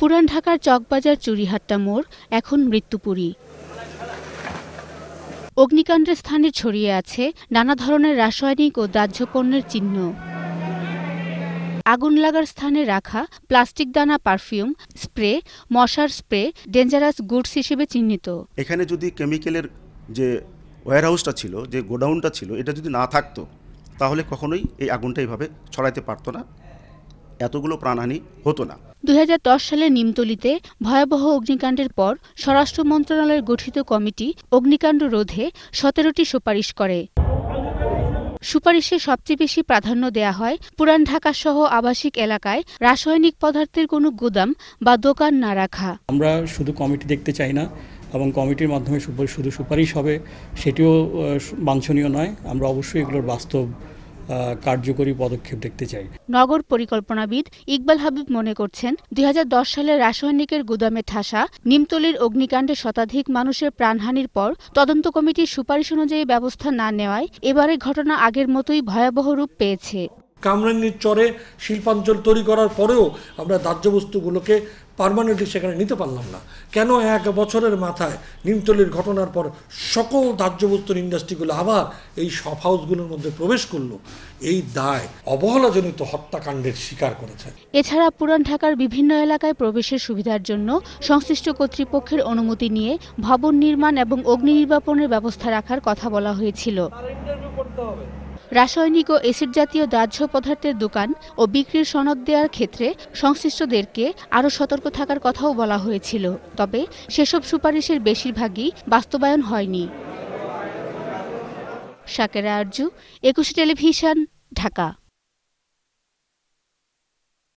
পুরান ঢাকার চকবাজার চুরিহাট্টা মোড় এখন মৃত্যুপুরী অগ্নিকাণ্ডের স্থানে ছড়িয়ে আছে নানা ধরনের রাসায়নিক ও দাহ্য পণ্যের চিহ্ন আগুন লাগার স্থানে রাখা প্লাস্টিক দানা পারফিউম স্প্রে মশার স্প্রে ডেঞ্জারাস গুডস হিসেবে চিহ্নিত এখানে যদি কেমিক্যালের যে ওয়ারহাউসটা ছিল যে গোডাউনটা ছিল এটা যদি না থাকতো তাহলে কখনোই এই আগুনটা এইভাবে ছড়াইতে পারতো না এতগুলো প্রাণহানি হতো না ২০১০ সালে নিমতলিতে ভয়াবহ অগ্নিকাণ্ডের পর স্বরাষ্ট্র মন্ত্রণালয়ের গঠিত কমিটি অগ্নিকাণ্ড রোধে সতেরোটি সুপারিশ করে সুপারিশে সবচেয়ে বেশি প্রাধান্য দেয়া হয় পুরান ঢাকাসহ আবাসিক এলাকায় রাসায়নিক পদার্থের কোনো গুদাম বা দোকান না রাখা আমরা শুধু কমিটি দেখতে চাই না এবং কমিটির মাধ্যমে শুধু সুপারিশ হবে সেটিও বাঞ্ছনীয় নয় আমরা অবশ্যই এগুলোর বাস্তব কার্যকরী পদক্ষেপ দেখতে চাই নগর পরিকল্পনাবিদ ইকবাল হাবিব মনে করছেন দুই সালে রাসায়নিকের গুদামে ঠাসা নিমতলির অগ্নিকাণ্ডে শতাধিক মানুষের প্রাণহানির পর তদন্ত কমিটির সুপারিশ অনুযায়ী ব্যবস্থা না নেওয়ায় এবারের ঘটনা আগের মতোই ভয়াবহ রূপ পেয়েছে কামরাঙ্গির চরে শিল্পাঞ্চল তৈরি করার পরেও আমরা দাহ্য বস্তুগুলোকে পারমানেন্টলি সেখানে নিতে পারলাম না কেন এক বছরের মাথায় নিমতলির ঘটনার পর সকল দাহ্য বস্তুর ইন্ডাস্ট্রিগুলো আবার এই সফ হাউসগুলোর মধ্যে প্রবেশ করলো এই দায় অবহেলাজনিত হত্যাকাণ্ডের শিকার করেছে এছাড়া পুরান ঢাকার বিভিন্ন এলাকায় প্রবেশের সুবিধার জন্য সংশ্লিষ্ট কর্তৃপক্ষের অনুমতি নিয়ে ভবন নির্মাণ এবং অগ্নি নির্বাপনের ব্যবস্থা রাখার কথা বলা হয়েছিল করতে হবে রাসায়নিক ও এসিড জাতীয় দাহ্য পদার্থের দোকান ও বিক্রির সনদ দেওয়ার ক্ষেত্রে সংশ্লিষ্টদেরকে আরও সতর্ক থাকার কথাও বলা হয়েছিল তবে সেসব সুপারিশের বেশিরভাগই বাস্তবায়ন হয়নি শাকেরা আরজু একুশে টেলিভিশন ঢাকা